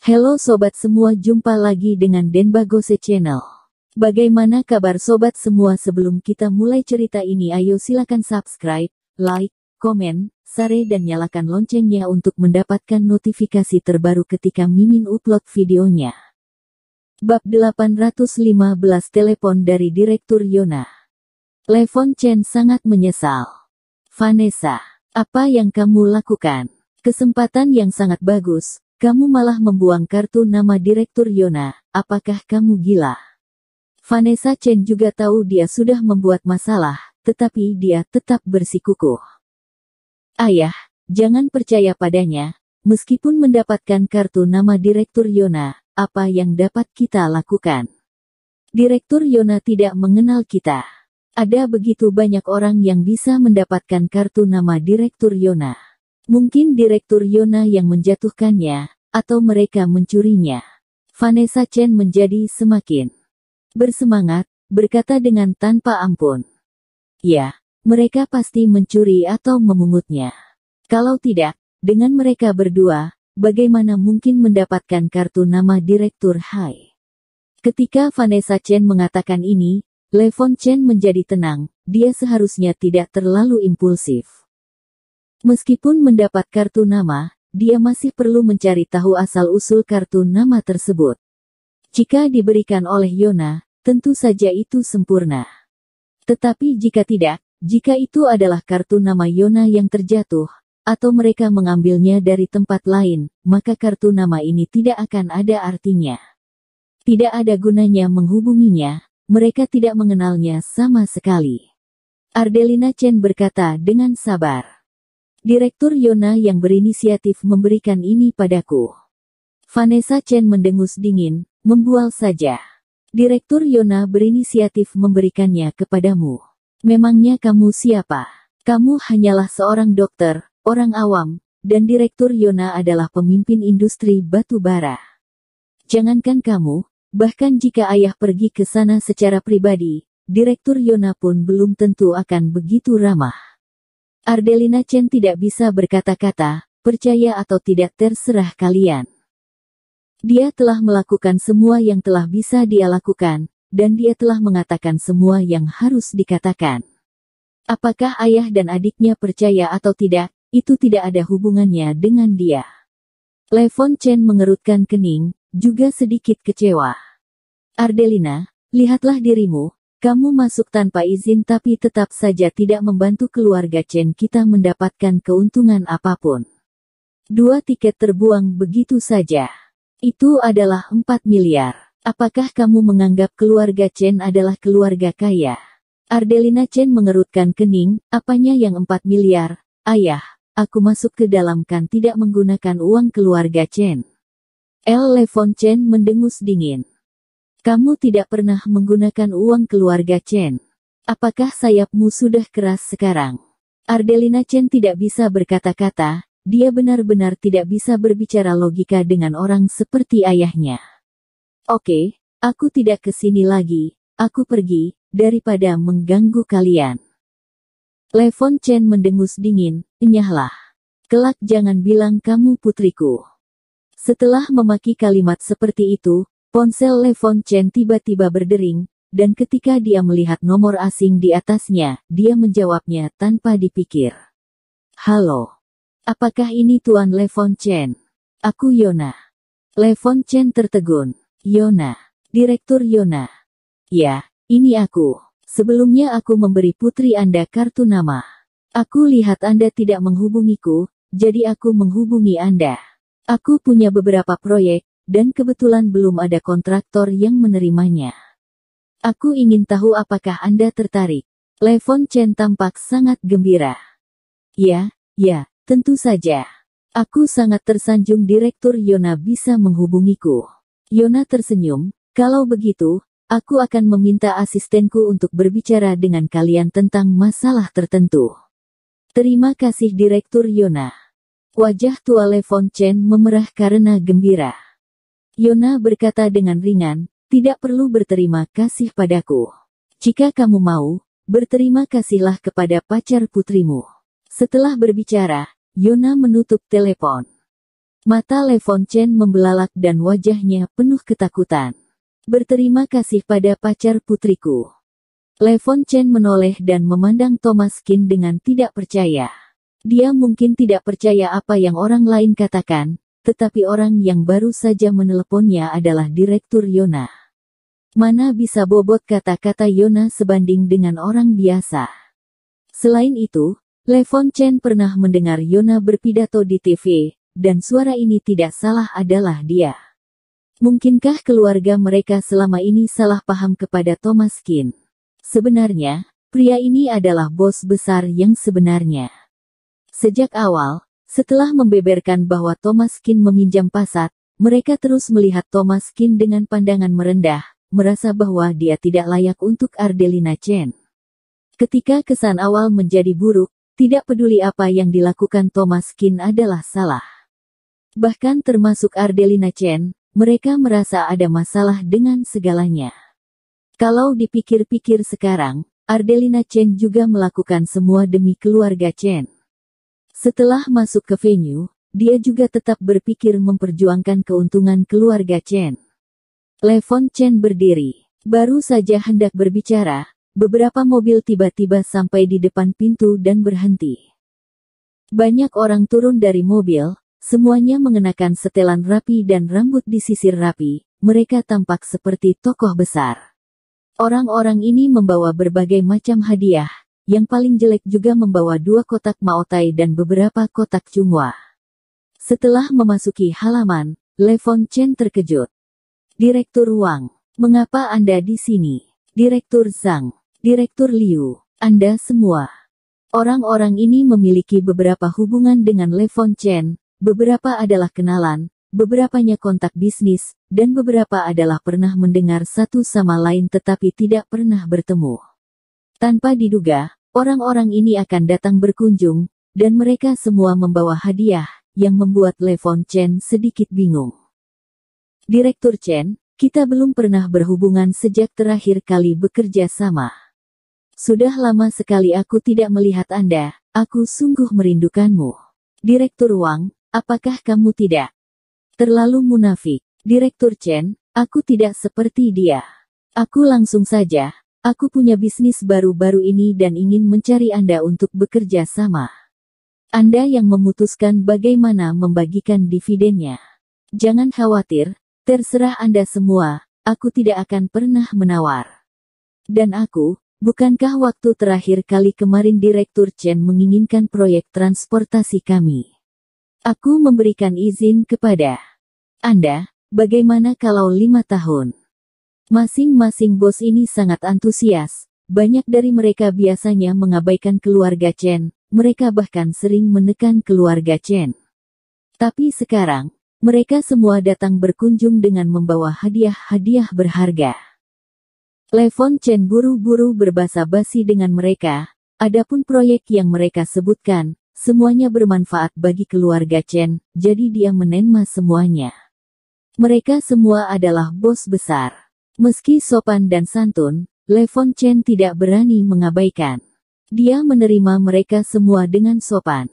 Halo sobat semua, jumpa lagi dengan Denbagose Channel. Bagaimana kabar sobat semua sebelum kita mulai cerita ini ayo silakan subscribe, like, komen, share dan nyalakan loncengnya untuk mendapatkan notifikasi terbaru ketika Mimin upload videonya. Bab 815 Telepon dari Direktur Yona Levon Chen sangat menyesal. Vanessa, apa yang kamu lakukan? Kesempatan yang sangat bagus, kamu malah membuang kartu nama Direktur Yona, apakah kamu gila? Vanessa Chen juga tahu dia sudah membuat masalah, tetapi dia tetap bersikukuh. Ayah, jangan percaya padanya, meskipun mendapatkan kartu nama Direktur Yona, apa yang dapat kita lakukan? Direktur Yona tidak mengenal kita. Ada begitu banyak orang yang bisa mendapatkan kartu nama Direktur Yona. Mungkin Direktur Yona yang menjatuhkannya, atau mereka mencurinya. Vanessa Chen menjadi semakin bersemangat, berkata dengan tanpa ampun. Ya, mereka pasti mencuri atau memungutnya. Kalau tidak, dengan mereka berdua, bagaimana mungkin mendapatkan kartu nama Direktur Hai? Ketika Vanessa Chen mengatakan ini, Levon Chen menjadi tenang, dia seharusnya tidak terlalu impulsif. Meskipun mendapat kartu nama, dia masih perlu mencari tahu asal-usul kartu nama tersebut. Jika diberikan oleh Yona, tentu saja itu sempurna. Tetapi jika tidak, jika itu adalah kartu nama Yona yang terjatuh, atau mereka mengambilnya dari tempat lain, maka kartu nama ini tidak akan ada artinya. Tidak ada gunanya menghubunginya, mereka tidak mengenalnya sama sekali. Ardelina Chen berkata dengan sabar. Direktur Yona yang berinisiatif memberikan ini padaku. Vanessa Chen mendengus dingin, membual saja. Direktur Yona berinisiatif memberikannya kepadamu. Memangnya kamu siapa? Kamu hanyalah seorang dokter, orang awam, dan Direktur Yona adalah pemimpin industri batu bara. Jangankan kamu, bahkan jika ayah pergi ke sana secara pribadi, Direktur Yona pun belum tentu akan begitu ramah. Ardelina Chen tidak bisa berkata-kata, percaya atau tidak terserah kalian. Dia telah melakukan semua yang telah bisa dia lakukan, dan dia telah mengatakan semua yang harus dikatakan. Apakah ayah dan adiknya percaya atau tidak, itu tidak ada hubungannya dengan dia. Levon Chen mengerutkan kening, juga sedikit kecewa. Ardelina, lihatlah dirimu, kamu masuk tanpa izin tapi tetap saja tidak membantu keluarga Chen kita mendapatkan keuntungan apapun. Dua tiket terbuang begitu saja. Itu adalah 4 miliar. Apakah kamu menganggap keluarga Chen adalah keluarga kaya? Ardelina Chen mengerutkan kening, apanya yang 4 miliar? Ayah, aku masuk ke dalam kan tidak menggunakan uang keluarga Chen. L. Levon Chen mendengus dingin. Kamu tidak pernah menggunakan uang keluarga Chen. Apakah sayapmu sudah keras sekarang? Ardelina Chen tidak bisa berkata-kata, dia benar-benar tidak bisa berbicara logika dengan orang seperti ayahnya. Oke, aku tidak ke sini lagi, aku pergi, daripada mengganggu kalian. Levon Chen mendengus dingin, enyahlah. Kelak jangan bilang kamu putriku. Setelah memaki kalimat seperti itu, Ponsel Levon Chen tiba-tiba berdering, dan ketika dia melihat nomor asing di atasnya, dia menjawabnya tanpa dipikir. Halo. Apakah ini Tuan Levon Chen? Aku Yona. Levon Chen tertegun. Yona. Direktur Yona. Ya, ini aku. Sebelumnya aku memberi putri Anda kartu nama. Aku lihat Anda tidak menghubungiku, jadi aku menghubungi Anda. Aku punya beberapa proyek, dan kebetulan belum ada kontraktor yang menerimanya. Aku ingin tahu apakah Anda tertarik. Levon Chen tampak sangat gembira. Ya, ya, tentu saja. Aku sangat tersanjung Direktur Yona bisa menghubungiku. Yona tersenyum, kalau begitu, aku akan meminta asistenku untuk berbicara dengan kalian tentang masalah tertentu. Terima kasih Direktur Yona. Wajah tua Levon Chen memerah karena gembira. Yona berkata dengan ringan, tidak perlu berterima kasih padaku. Jika kamu mau, berterima kasihlah kepada pacar putrimu. Setelah berbicara, Yona menutup telepon. Mata Levon Chen membelalak dan wajahnya penuh ketakutan. Berterima kasih pada pacar putriku. Levon Chen menoleh dan memandang Thomas Kin dengan tidak percaya. Dia mungkin tidak percaya apa yang orang lain katakan, tetapi orang yang baru saja meneleponnya adalah Direktur Yona. Mana bisa bobot kata-kata Yona sebanding dengan orang biasa. Selain itu, Levon Chen pernah mendengar Yona berpidato di TV, dan suara ini tidak salah adalah dia. Mungkinkah keluarga mereka selama ini salah paham kepada Thomas Kin? Sebenarnya, pria ini adalah bos besar yang sebenarnya. Sejak awal, setelah membeberkan bahwa Thomas Kin meminjam pasat, mereka terus melihat Thomas Kin dengan pandangan merendah, merasa bahwa dia tidak layak untuk Ardelina Chen. Ketika kesan awal menjadi buruk, tidak peduli apa yang dilakukan Thomas Kin adalah salah. Bahkan termasuk Ardelina Chen, mereka merasa ada masalah dengan segalanya. Kalau dipikir-pikir sekarang, Ardelina Chen juga melakukan semua demi keluarga Chen. Setelah masuk ke venue, dia juga tetap berpikir memperjuangkan keuntungan keluarga Chen. Levon Chen berdiri, baru saja hendak berbicara, beberapa mobil tiba-tiba sampai di depan pintu dan berhenti. Banyak orang turun dari mobil, semuanya mengenakan setelan rapi dan rambut disisir rapi, mereka tampak seperti tokoh besar. Orang-orang ini membawa berbagai macam hadiah, yang paling jelek juga membawa dua kotak Maotai dan beberapa kotak cungwa. Setelah memasuki halaman, Levon Chen terkejut. Direktur Wang, mengapa Anda di sini? Direktur Zhang, Direktur Liu, Anda semua. Orang-orang ini memiliki beberapa hubungan dengan Levon Chen, beberapa adalah kenalan, beberapanya kontak bisnis, dan beberapa adalah pernah mendengar satu sama lain tetapi tidak pernah bertemu. Tanpa diduga, Orang-orang ini akan datang berkunjung, dan mereka semua membawa hadiah, yang membuat Levon Chen sedikit bingung. Direktur Chen, kita belum pernah berhubungan sejak terakhir kali bekerja sama. Sudah lama sekali aku tidak melihat Anda, aku sungguh merindukanmu. Direktur Wang, apakah kamu tidak terlalu munafik? Direktur Chen, aku tidak seperti dia. Aku langsung saja, Aku punya bisnis baru-baru ini dan ingin mencari Anda untuk bekerja sama. Anda yang memutuskan bagaimana membagikan dividennya. Jangan khawatir, terserah Anda semua, aku tidak akan pernah menawar. Dan aku, bukankah waktu terakhir kali kemarin Direktur Chen menginginkan proyek transportasi kami? Aku memberikan izin kepada Anda, bagaimana kalau lima tahun? Masing-masing bos ini sangat antusias. Banyak dari mereka biasanya mengabaikan keluarga Chen, mereka bahkan sering menekan keluarga Chen. Tapi sekarang, mereka semua datang berkunjung dengan membawa hadiah-hadiah berharga. Levon Chen buru-buru berbahasa basi dengan mereka, adapun proyek yang mereka sebutkan, semuanya bermanfaat bagi keluarga Chen, jadi dia menenma semuanya. Mereka semua adalah bos besar. Meski sopan dan santun, Levon Chen tidak berani mengabaikan. Dia menerima mereka semua dengan sopan.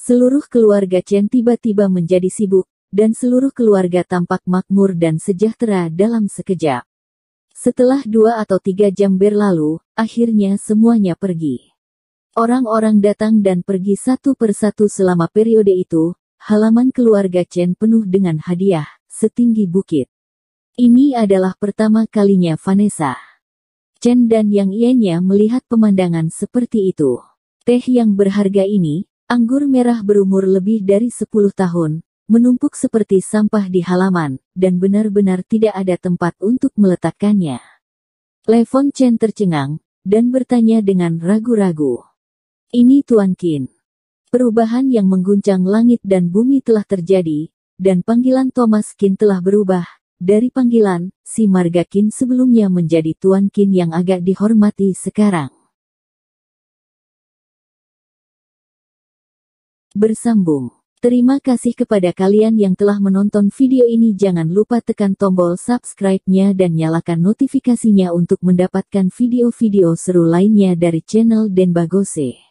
Seluruh keluarga Chen tiba-tiba menjadi sibuk, dan seluruh keluarga tampak makmur dan sejahtera dalam sekejap. Setelah dua atau tiga jam berlalu, akhirnya semuanya pergi. Orang-orang datang dan pergi satu persatu selama periode itu, halaman keluarga Chen penuh dengan hadiah, setinggi bukit. Ini adalah pertama kalinya Vanessa, Chen dan Yang Yenya melihat pemandangan seperti itu. Teh yang berharga ini, anggur merah berumur lebih dari 10 tahun, menumpuk seperti sampah di halaman, dan benar-benar tidak ada tempat untuk meletakkannya. Levon Chen tercengang, dan bertanya dengan ragu-ragu. Ini Tuan Qin. Perubahan yang mengguncang langit dan bumi telah terjadi, dan panggilan Thomas Qin telah berubah, dari panggilan, si Marga Kin sebelumnya menjadi Tuan Kin yang agak dihormati sekarang. Bersambung. Terima kasih kepada kalian yang telah menonton video ini. Jangan lupa tekan tombol subscribe-nya dan nyalakan notifikasinya untuk mendapatkan video-video seru lainnya dari channel Denbagose.